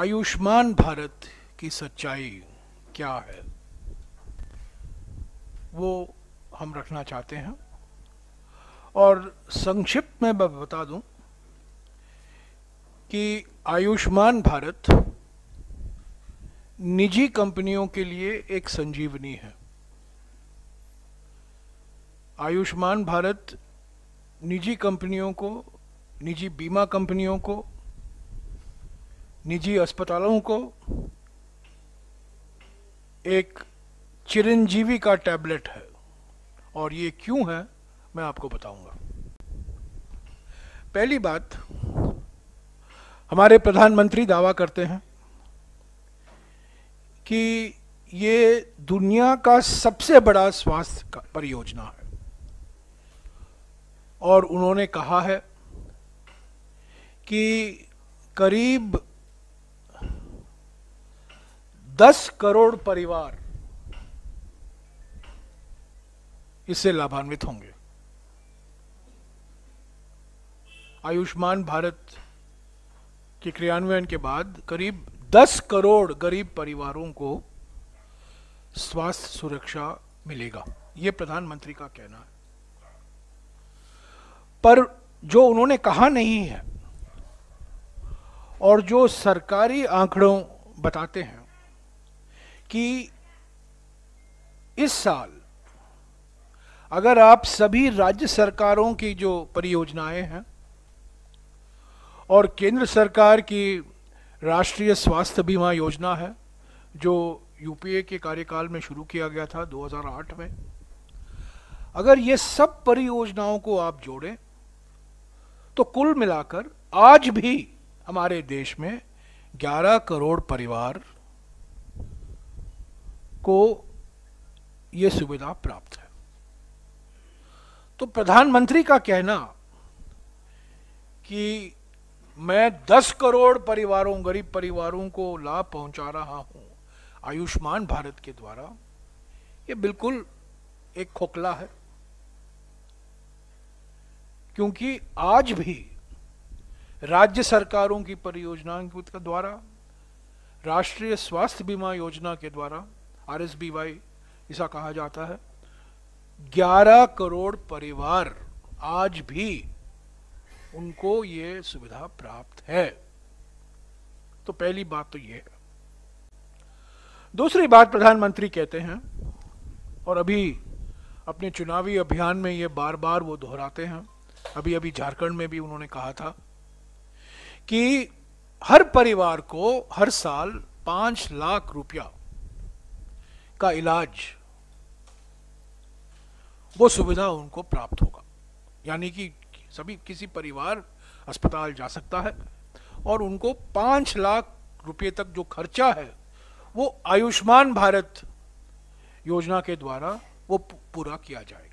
आयुष्मान भारत की सच्चाई क्या है वो हम रखना चाहते हैं और संक्षिप्त में मैं बता दूं कि आयुष्मान भारत निजी कंपनियों के लिए एक संजीवनी है आयुष्मान भारत निजी कंपनियों को निजी बीमा कंपनियों को निजी अस्पतालों को एक चिरंजीवी का टैबलेट है और ये क्यों है मैं आपको बताऊंगा पहली बात हमारे प्रधानमंत्री दावा करते हैं कि ये दुनिया का सबसे बड़ा स्वास्थ्य परियोजना है और उन्होंने कहा है कि करीब दस करोड़ परिवार इससे लाभान्वित होंगे आयुष्मान भारत के क्रियान्वयन के बाद करीब दस करोड़ गरीब परिवारों को स्वास्थ्य सुरक्षा मिलेगा यह प्रधानमंत्री का कहना है पर जो उन्होंने कहा नहीं है और जो सरकारी आंकड़ों बताते हैं कि इस साल अगर आप सभी राज्य सरकारों की जो परियोजनाएं हैं और केंद्र सरकार की राष्ट्रीय स्वास्थ्य बीमा योजना है जो यूपीए के कार्यकाल में शुरू किया गया था 2008 में अगर ये सब परियोजनाओं को आप जोड़ें तो कुल मिलाकर आज भी हमारे देश में 11 करोड़ परिवार को यह सुविधा प्राप्त है तो प्रधानमंत्री का कहना कि मैं 10 करोड़ परिवारों गरीब परिवारों को लाभ पहुंचा रहा हूं आयुष्मान भारत के द्वारा ये बिल्कुल एक खोखला है क्योंकि आज भी राज्य सरकारों की परियोजनाओं के द्वारा राष्ट्रीय स्वास्थ्य बीमा योजना के द्वारा आर एस बी वाई ऐसा कहा जाता है 11 करोड़ परिवार आज भी उनको ये सुविधा प्राप्त है तो पहली बात तो ये है दूसरी बात प्रधानमंत्री कहते हैं और अभी अपने चुनावी अभियान में ये बार बार वो दोहराते हैं अभी अभी झारखंड में भी उन्होंने कहा था कि हर परिवार को हर साल पांच लाख रुपया का इलाज वो सुविधा उनको प्राप्त होगा यानी कि सभी किसी परिवार अस्पताल जा सकता है और उनको पांच लाख रुपए तक जो खर्चा है वो आयुष्मान भारत योजना के द्वारा वो पूरा किया जाएगा